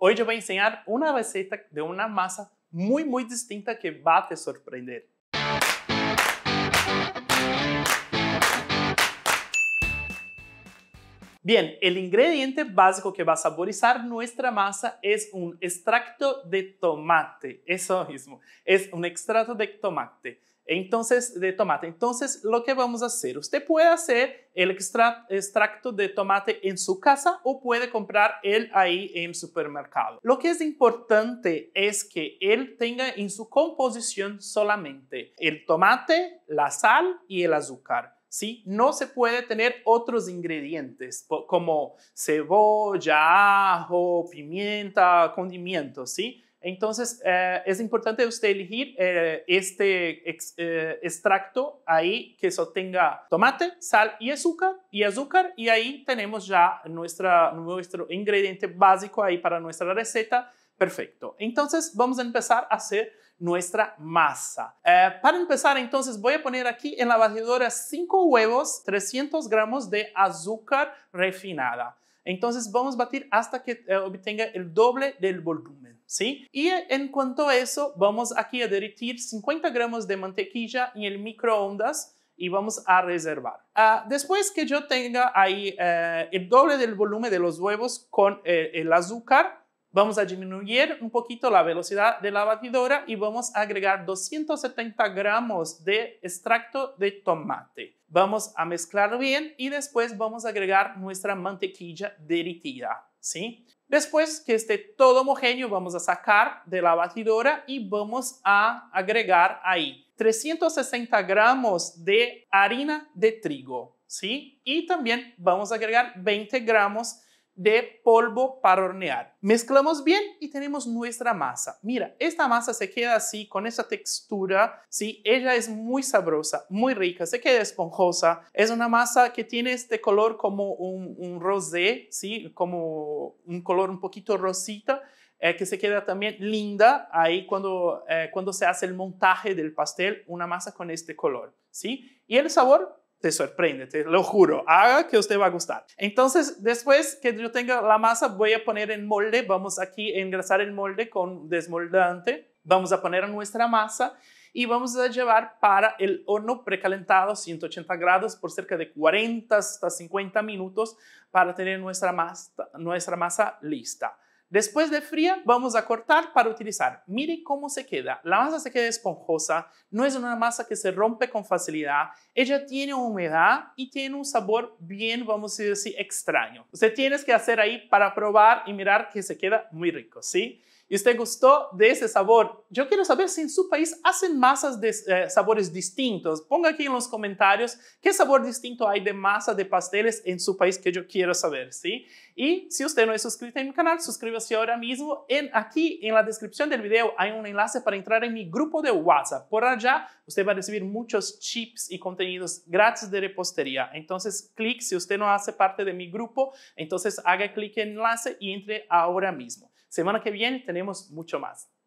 Hoje eu vou ensinar enseñar receita de uma massa muito, muito distinta que vai a te sorprender. Bien, el ingrediente básico que va a saborizar nuestra masa es un extracto de tomate, eso mismo, es un extracto de tomate. Entonces, de tomate. Entonces, lo que vamos a hacer, usted puede hacer el extracto de tomate en su casa o puede comprar él ahí en supermercado. Lo que es importante es que él tenga en su composición solamente el tomate, la sal y el azúcar. ¿sí? No se puede tener otros ingredientes como cebolla, ajo, pimienta, condimentos. ¿sí? Entonces, eh, es importante usted elegir eh, este eh, extracto ahí que sostenga tomate, sal y azúcar, y azúcar, y ahí tenemos ya nuestra, nuestro ingrediente básico ahí para nuestra receta Perfecto. Entonces vamos a empezar a hacer nuestra masa. Eh, para empezar, entonces voy a poner aquí en la batidora 5 huevos, 300 gramos de azúcar refinada. Entonces vamos a batir hasta que eh, obtenga el doble del volumen, ¿sí? Y en cuanto a eso, vamos aquí a derretir 50 gramos de mantequilla en el microondas y vamos a reservar. Ah, después que yo tenga ahí eh, el doble del volumen de los huevos con el azúcar, Vamos a disminuir un poquito la velocidad de la batidora y vamos a agregar 270 gramos de extracto de tomate. Vamos a mezclar bien y después vamos a agregar nuestra mantequilla derretida, ¿sí? Después que esté todo homogéneo, vamos a sacar de la batidora y vamos a agregar ahí 360 gramos de harina de trigo, ¿sí? Y también vamos a agregar 20 gramos de de polvo para hornear. Mezclamos bien y tenemos nuestra masa. Mira, esta masa se queda así, con esa textura, ¿sí? Ella es muy sabrosa, muy rica, se queda esponjosa. Es una masa que tiene este color como un, un rosé, ¿sí? Como un color un poquito rosita. Eh, que se queda también linda ahí cuando, eh, cuando se hace el montaje del pastel, una masa con este color, ¿sí? Y el sabor te sorprende, te lo juro, haga que usted va a gustar. Entonces, después que yo tenga la masa, voy a poner en molde, vamos aquí a engrasar el molde con desmoldante, vamos a poner nuestra masa y vamos a llevar para el horno precalentado 180 grados por cerca de 40 hasta 50 minutos para tener nuestra masa, nuestra masa lista. Después de fría, vamos a cortar para utilizar. Mire cómo se queda. La masa se queda esponjosa, no es una masa que se rompe con facilidad. Ella tiene humedad y tiene un sabor bien, vamos a decir, extraño. Usted tiene que hacer ahí para probar y mirar que se queda muy rico, ¿sí? Y usted gustó de ese sabor. Yo quiero saber si en su país hacen masas de eh, sabores distintos. Ponga aquí en los comentarios qué sabor distinto hay de masa de pasteles en su país que yo quiero saber, ¿sí? Y si usted no es suscrito a mi canal, suscríbase ahora mismo. En, aquí en la descripción del video hay un enlace para entrar en mi grupo de WhatsApp. Por allá usted va a recibir muchos chips y contenidos gratis de repostería. Entonces, clic, si usted no hace parte de mi grupo, entonces haga clic en enlace y entre ahora mismo. Semana que viene tenemos mucho más.